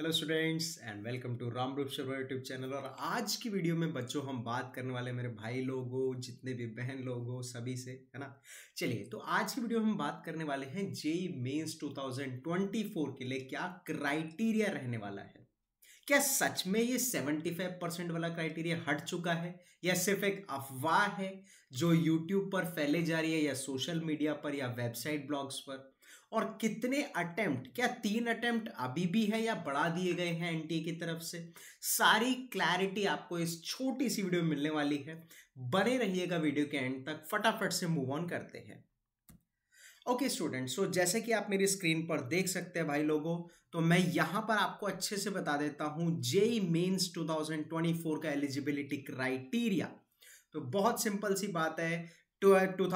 hello students and welcome to Ram Roop Sharma YouTube channel और आज की वीडियो में बच्चों हम बात करने वाले मेरे भाई लोगों जितने भी बहन लोगों सभी से है ना चलिए तो आज की वीडियो में हम बात करने वाले हैं जेई मेंस 2024 के लिए क्या क्राइटेरिया रहने वाला है क्या सच में ये 75 परसेंट वाला क्राइटेरिया हट चुका है या सिर्फ एक अफवाह है जो यूट्यूब पर फैले जा रही है या सोशल मीडिया पर या वेबसाइट ब्लॉग्स पर और कितने अटेम्प्ट क्या तीन अटेम्प्ट अभी भी है या बढ़ा दिए गए हैं एनटीए की तरफ से सारी क्लैरिटी आपको इस छोटी सी वीडियो में मिलने वाली है बने रहिएगा वीडियो के एंड तक फटाफट से मूव ऑन करते हैं ओके स्टूडेंट सो जैसे कि आप मेरी स्क्रीन पर देख सकते हैं भाई लोगों तो मैं यहां पर आपको अच्छे से बता देता हूं जेई मेन्स टू का एलिजिबिलिटी क्राइटेरिया तो बहुत सिंपल सी बात है टू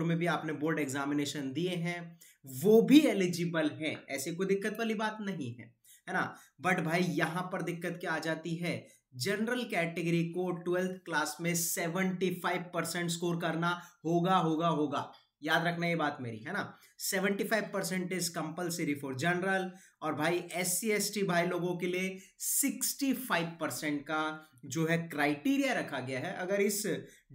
में भी आपने बोर्ड एग्जामिनेशन दिए हैं वो भी एलिजिबल है ऐसे कोई दिक्कत वाली बात नहीं है है ना बट भाई यहां पर दिक्कत क्या आ जाती है जनरल कैटेगरी को ट्वेल्थ क्लास में सेवेंटी फाइव परसेंट स्कोर करना होगा होगा होगा याद रखना ये बात मेरी है ना 75 percent is compulsory for general और भाई एस सी भाई लोगों के लिए 65 परसेंट का जो है क्राइटेरिया रखा गया है अगर इस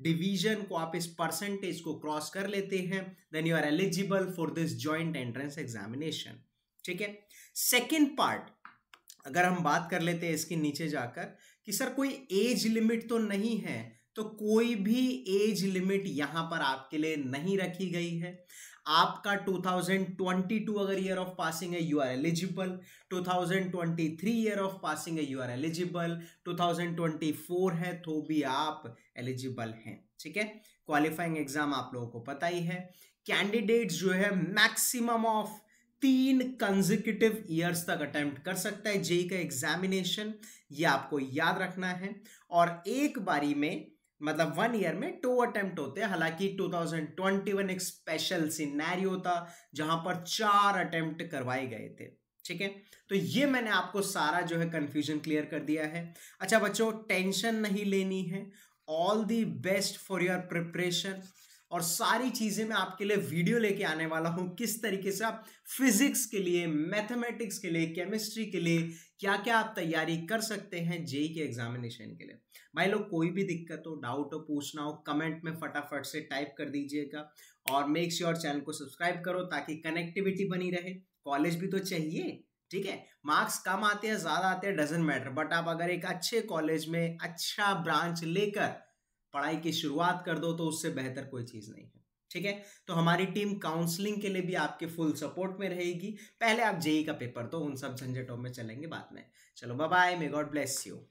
डिवीजन को आप इस परसेंटेज को क्रॉस कर लेते हैं then you are eligible for this joint entrance examination ठीक है सेकेंड पार्ट अगर हम बात कर लेते हैं इसके नीचे जाकर कि सर कोई एज लिमिट तो नहीं है तो कोई भी एज लिमिट यहां पर आपके लिए नहीं रखी गई है आपका 2022 अगर ईयर ऑफ पासिंग है you are eligible 2023 year of passing है यू आर एलिजिबल 2024 है तो भी आप एलिजिबल हैं ठीक है क्वालिफाइंग एग्जाम आप लोगों को पता ही है कैंडिडेट जो है मैक्सिमम ऑफ तीन कंजिक्यूटिव ईयर्स तक अटेम्प्ट कर सकता है जेई का एग्जामिनेशन ये आपको याद रखना है और एक बारी में मतलब वन ईयर में टू अटेम्प्ट होते हैं हालांकि 2021 एक स्पेशल सिनेरियो था जहां पर चार अटेम्प्ट करवाए गए थे ठीक है तो ये मैंने आपको सारा जो है कंफ्यूजन क्लियर कर दिया है अच्छा बच्चों टेंशन नहीं लेनी है all the best for your preparation और सारी चीज़ें मैं आपके लिए वीडियो लेके आने वाला हूँ किस तरीके से आप फिजिक्स के लिए मैथमेटिक्स के लिए केमिस्ट्री के लिए क्या क्या आप तैयारी कर सकते हैं जेई के एग्जामिनेशन के लिए भाई लोग कोई भी दिक्कत हो डाउट हो पूछना हो कमेंट में फटाफट से टाइप कर दीजिएगा और मेक श्योर चैनल को सब्सक्राइब करो ताकि कनेक्टिविटी बनी रहे कॉलेज भी तो चाहिए ठीक है मार्क्स कम आते हैं ज़्यादा आते हैं डजेंट मैटर बट आप अगर एक अच्छे कॉलेज में अच्छा ब्रांच लेकर पढ़ाई की शुरुआत कर दो तो उससे बेहतर कोई चीज़ नहीं है ठीक है तो हमारी टीम काउंसलिंग के लिए भी आपके फुल सपोर्ट में रहेगी पहले आप जेई का पेपर दो तो उन सब झंझटों में चलेंगे बाद में चलो bye may God bless you